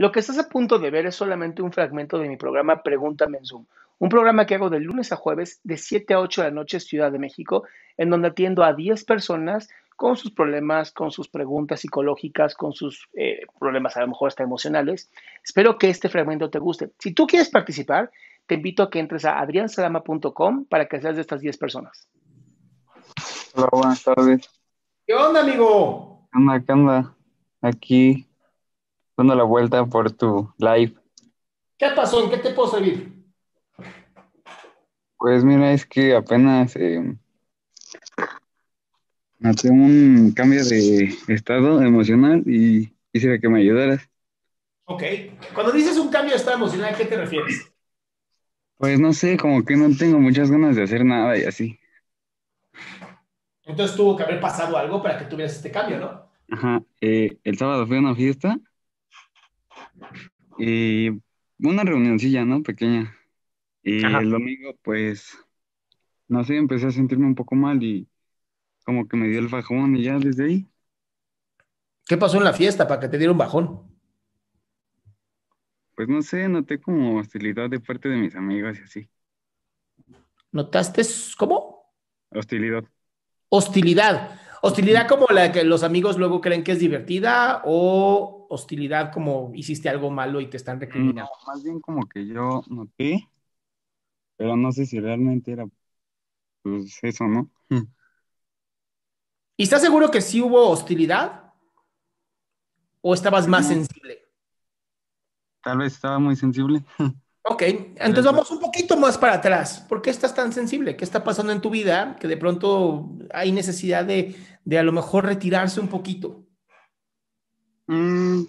Lo que estás a punto de ver es solamente un fragmento de mi programa Pregúntame en Zoom, un programa que hago de lunes a jueves de 7 a 8 de la noche Ciudad de México, en donde atiendo a 10 personas con sus problemas, con sus preguntas psicológicas, con sus eh, problemas a lo mejor hasta emocionales. Espero que este fragmento te guste. Si tú quieres participar, te invito a que entres a adriansalama.com para que seas de estas 10 personas. Hola, buenas tardes. ¿Qué onda, amigo? ¿Qué onda, qué onda? Aquí dando la vuelta por tu live. ¿Qué pasó? ¿En qué te puedo servir? Pues mira, es que apenas eh, un cambio de estado emocional y quisiera que me ayudaras. Ok. Cuando dices un cambio de estado emocional, ¿a qué te refieres? Pues no sé, como que no tengo muchas ganas de hacer nada y así. Entonces tuvo que haber pasado algo para que tuvieras este cambio, ¿no? Ajá. Eh, el sábado fue una fiesta y eh, una reunioncilla, ¿no? Pequeña. Y eh, el domingo, pues, no sé, empecé a sentirme un poco mal y como que me dio el bajón y ya desde ahí. ¿Qué pasó en la fiesta para que te diera un bajón? Pues no sé, noté como hostilidad de parte de mis amigos y así. ¿Notaste cómo? Hostilidad. Hostilidad. Hostilidad mm. como la que los amigos luego creen que es divertida o hostilidad como hiciste algo malo y te están recriminando. más bien como que yo noté, pero no sé si realmente era pues, eso, ¿no? Hmm. ¿Y estás seguro que sí hubo hostilidad? ¿O estabas más sensible? Tal vez estaba muy sensible. Ok, entonces vamos un poquito más para atrás. ¿Por qué estás tan sensible? ¿Qué está pasando en tu vida que de pronto hay necesidad de, de a lo mejor retirarse un poquito? Mm,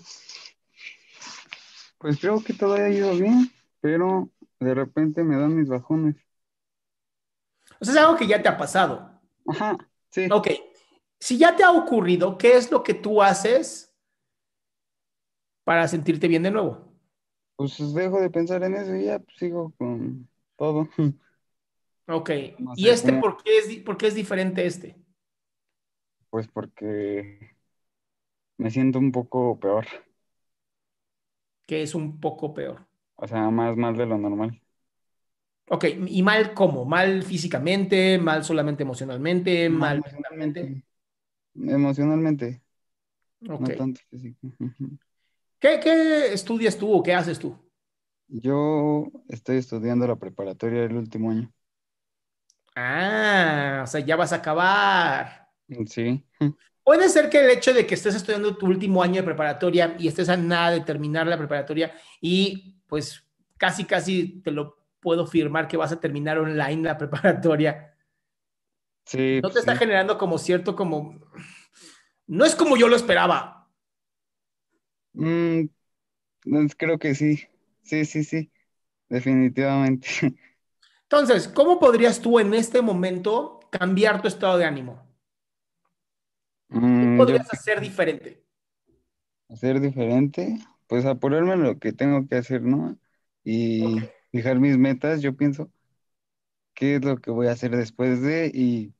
pues creo que todo ha ido bien, pero de repente me dan mis bajones. O sea, es algo que ya te ha pasado. Ajá, sí. Ok. Si ya te ha ocurrido, ¿qué es lo que tú haces para sentirte bien de nuevo? Pues dejo de pensar en eso y ya pues, sigo con todo. Ok. ¿Y este por, qué es, por qué es diferente este? Pues porque me siento un poco peor. ¿Qué es un poco peor? O sea, más mal de lo normal. Ok, ¿y mal cómo? ¿Mal físicamente? ¿Mal solamente emocionalmente? ¿Mal emocionalmente? Emocionalmente. No tanto físico. ¿Qué, ¿Qué estudias tú o qué haces tú? Yo estoy estudiando la preparatoria del último año. Ah, o sea, ya vas a acabar. Sí. Puede ser que el hecho de que estés estudiando tu último año de preparatoria y estés a nada de terminar la preparatoria y pues casi, casi te lo puedo firmar que vas a terminar online la preparatoria. Sí. No te pues está generando como cierto, como... No es como yo lo esperaba. Mm, pues creo que sí. Sí, sí, sí. Definitivamente. Entonces, ¿cómo podrías tú en este momento cambiar tu estado de ánimo? ¿Qué mm, podrías hacer diferente? Hacer diferente, pues apurarme en lo que tengo que hacer, ¿no? Y fijar mis metas, yo pienso qué es lo que voy a hacer después de y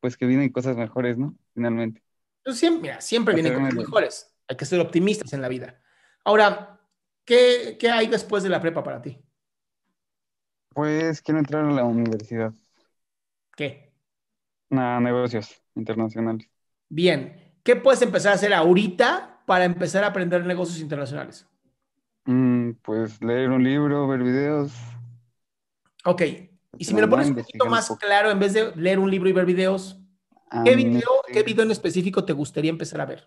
pues que vienen cosas mejores, ¿no? Finalmente. Pues siempre, mira, siempre vienen cosas mejores. Hay que ser optimistas en la vida. Ahora, ¿qué, hay después de la prepa para ti? Pues quiero entrar a la universidad. ¿Qué? A ah, negocios internacionales. Bien, ¿qué puedes empezar a hacer ahorita para empezar a aprender negocios internacionales? Mm, pues leer un libro, ver videos. Ok, y si me lo pones un poquito más claro, en vez de leer un libro y ver videos, ah, ¿qué, video, ¿qué video en específico te gustaría empezar a ver?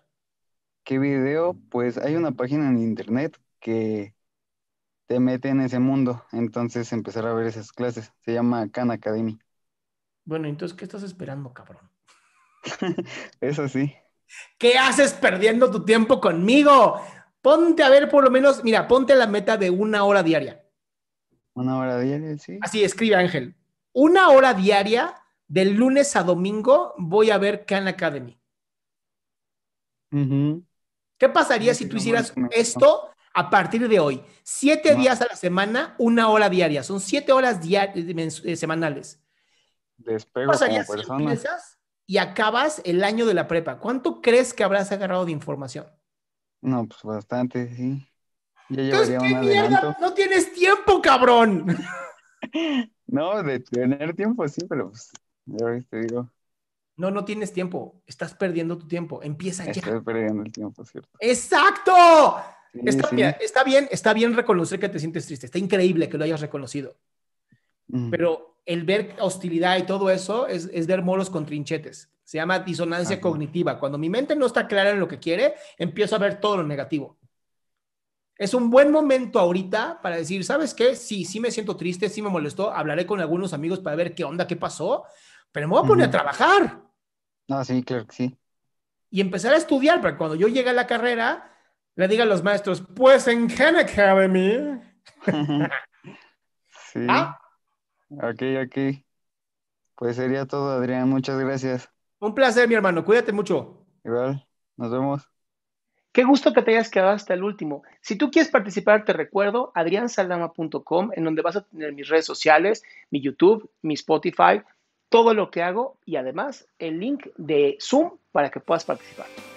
¿Qué video? Pues hay una página en internet que te mete en ese mundo. Entonces empezar a ver esas clases. Se llama Khan Academy. Bueno, entonces, ¿qué estás esperando, cabrón? Eso sí. ¿Qué haces perdiendo tu tiempo conmigo? Ponte a ver por lo menos, mira, ponte la meta de una hora diaria. Una hora diaria, sí. Así escribe Ángel. Una hora diaria del lunes a domingo voy a ver Khan Academy. ¿Qué pasaría si tú hicieras esto a partir de hoy? Siete días a la semana, una hora diaria. Son siete horas diarias eh, eh, semanales. ¿Qué pasaría y acabas el año de la prepa. ¿Cuánto crees que habrás agarrado de información? No, pues bastante, sí. No tienes tiempo, cabrón. no, de tener tiempo sí, pero pues, ya te digo. No, no tienes tiempo. Estás perdiendo tu tiempo. Empieza ya. Estás perdiendo el tiempo, ¿cierto? ¡Exacto! está, bien, está bien reconocer que te sientes triste. Está increíble que lo hayas reconocido. Pero el ver hostilidad y todo eso es, es ver moros con trinchetes. Se llama disonancia cognitiva. Cuando mi mente no está clara en lo que quiere, empiezo a ver todo lo negativo. Es un buen momento ahorita para decir, ¿sabes qué? Sí, sí me siento triste, sí me molestó. Hablaré con algunos amigos para ver qué onda, qué pasó, pero me voy a poner a trabajar. Ah, sí, claro que sí. Y empezar a estudiar para cuando yo llegue a la carrera, le diga a los maestros, pues en Khan mí? sí. ¿Ah? Aquí, aquí. Pues sería todo, Adrián. Muchas gracias. Un placer, mi hermano. Cuídate mucho. Igual, nos vemos. Qué gusto que te hayas quedado hasta el último. Si tú quieres participar, te recuerdo adriansaldama.com, en donde vas a tener mis redes sociales, mi YouTube, mi Spotify, todo lo que hago y además el link de Zoom para que puedas participar.